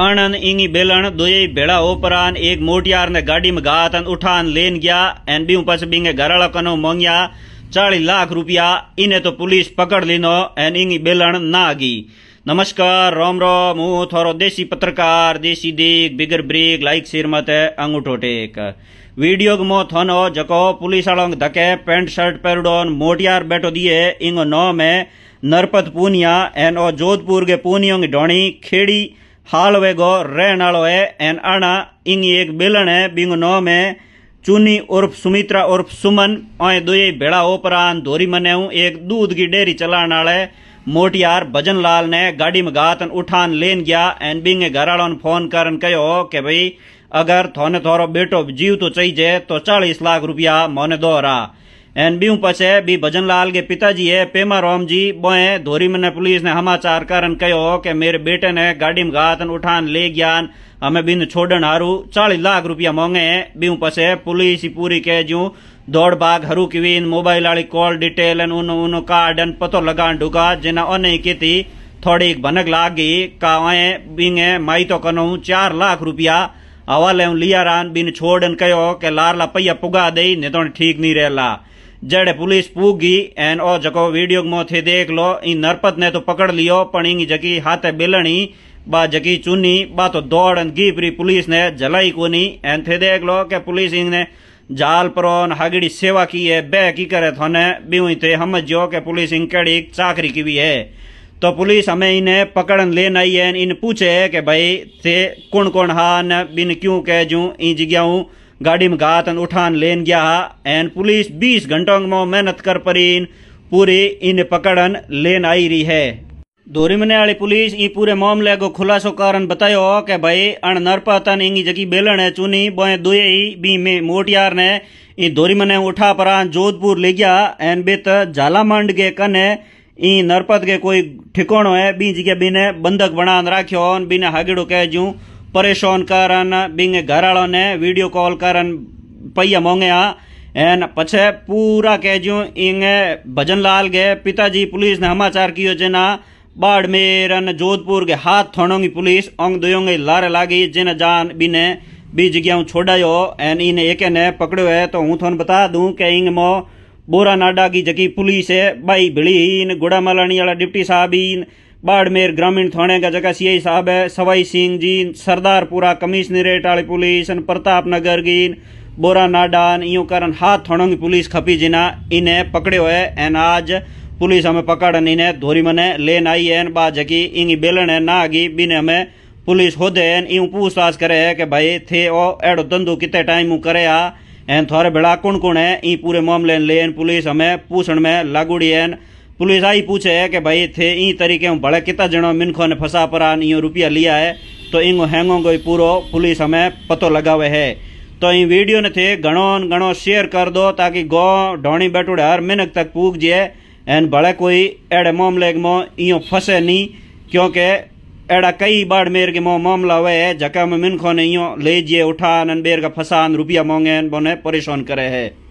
अणन इंगी बेलन दुई भेड़ा ओपरान एक मोटियार ने गाड़ी में गात उठान लेन गया एन बी पच बिंगे घराला कनो मोंगिया चालीस लाख रुपया इन्हें तो पुलिस पकड़ लीनो एन इंगी बेलन ना आगी नमस्कार रोम रोम हूँ थोरो देशी पत्रकार देशी देख बिगर ब्रेक लाइक शेर मत अंगूठो टेक वीडियो मो थनो जको पुलिस वालों धके पेंट शर्ट पेरुडोन मोटियार बैठो दिए इंग नौ में नरपत पूनिया एन ओ जोधपुर के पूनियोंग की ढोणी खेड़ी हालवेगो रहन आलो है एन अणा इंग एक बेलन है बिंग नो में चुनी उर्फ सुमित्रा उर्फ सुमन और दुई भेड़ा ओपरा धोरी मने एक दूध की डेयरी चलाने वाले मोटियार भजन लाल ने गाड़ी में गातन उठान लेन गया एन बिंग घर ने फोन करन कहो के भाई अगर थोने थोरो बेटो जीव तो चाहिए तो चालीस लाख रुपया मोने दो रहा एन बी पछे बि भजन लाल के पिताजी है पेमा राम जी बोए धोरी मन पुलिस ने हमाचार कारण कहो के मेरे बेटे ने गाड़ी में घात उठान ले गया हमें बिन छोड़न हारू चालीस लाख रुपया मांगे है बियूं पछे पुलिस पूरी कह जू दौड़ भाग हरू की इन मोबाइल वाली कॉल डिटेल उन उन कार्ड एन पतो लगा ढुका जिन्हें ओने की थी थोड़ी भनक लाग गई का बिंगे माई तो कनो चार लाख रुपया हवा लिया रान बिन छोड़न कहो के लारला पहिया पुगा दे नहीं तो ठीक नहीं रहला जड़े पुलिस पूग गई एन ओ जको वीडियो मो थे देख लो इन नरपत ने तो पकड़ लियो पण इंग जकी हाथे बेलणी बा जकी चुनी बा तो दौड़न एन गीपरी पुलिस ने जलाई कोनी एन थे देख लो के पुलिस इंग ने जाल परोन हागड़ी सेवा की है बे की करे थोने बीवी थे हम जो के पुलिस इंग कड़ी चाकरी की भी है तो पुलिस हमें इन्हें पकड़न लेन आई है इन पूछे है कि भाई थे कौन कौन हान बिन क्यों कह जू ई जिग्याऊं गाड़ी में घातन उठान लेन गया एन पुलिस 20 घंटों में मेहनत कर परीन पूरी इन पकड़न लेन आई रही है दोरी मने वाली पुलिस ई पूरे मामले को खुलासो कारण बतायो के भाई अण नरपातन इंगी जकी बेलन है चुनी बोए दुए ही बी में मोटियार ने ई दोरी मने उठा परान जोधपुर ले गया एन बेत झालामंड के कने ई नरपत के कोई ठिकोणो है बी जगह बीने बंधक बना राख्यो बीने हागिड़ो कह जूं परेशान करन घर वालों ने वीडियो कॉल करन पैया मोंगे आ एन पछे पूरा इंगे भजन भजनलाल गए पिताजी पुलिस ने समाचार कियो जना बाड़मेर जोधपुर के हाथ थोड़ोंगी पुलिस अंग दुयोंगे लारे लागी जिन जान बिने बी जगह छोड़ायो एन इन एक ने पकड़ो है तो हूँ थोन बता दू के इंग मो बोरा नाडा की जकी पुलिस है बाई भिड़ी इन गुड़ा मलानी वाला डिप्टी साहब इन बाड़मेर ग्रामीण थाने का जगह सीआई साहब है सवाई सिंह जी सरदारपुरा कमिश्नरेट आली पुलिस प्रताप नगर की बोरा नाडान यूं कारण हाथ थोड़ोंगी पुलिस खपी जिना इन्हें पकड़े हुए एन आज पुलिस हमें पकड़न इन्हें धोरी मने लेन आई है बा जकी इंगी बेलन है ना आगी बिने हमें पुलिस होदे है पूछताछ करे है कि भाई थे ओ एड़ो धंधो कितने टाइम करे आ एन थोड़े बेड़ा कौन कौन है ई पूरे मामले लेन पुलिस हमें पूछण में लागूड़ी है पुलिस आई पूछे है कि भाई थे ई तरीके में बड़े कितना जनो मिनखो ने फंसा परा यो रुपया लिया है तो इंगो हैंगो को पूरा पुलिस हमें पतो हुए है तो ई वीडियो ने थे घणो घणो शेयर कर दो ताकि गौ ढोणी बैठुड़े हर मिनक तक पूग जाए एन भले कोई अड़े मामले में इो फंसे नहीं क्योंकि अड़ा कई बार मेरे के मो मामला हुआ है जका में मिनखों ने इो ले जिए उठा बेर का फंसान रुपया मांगे बोने परेशान करे है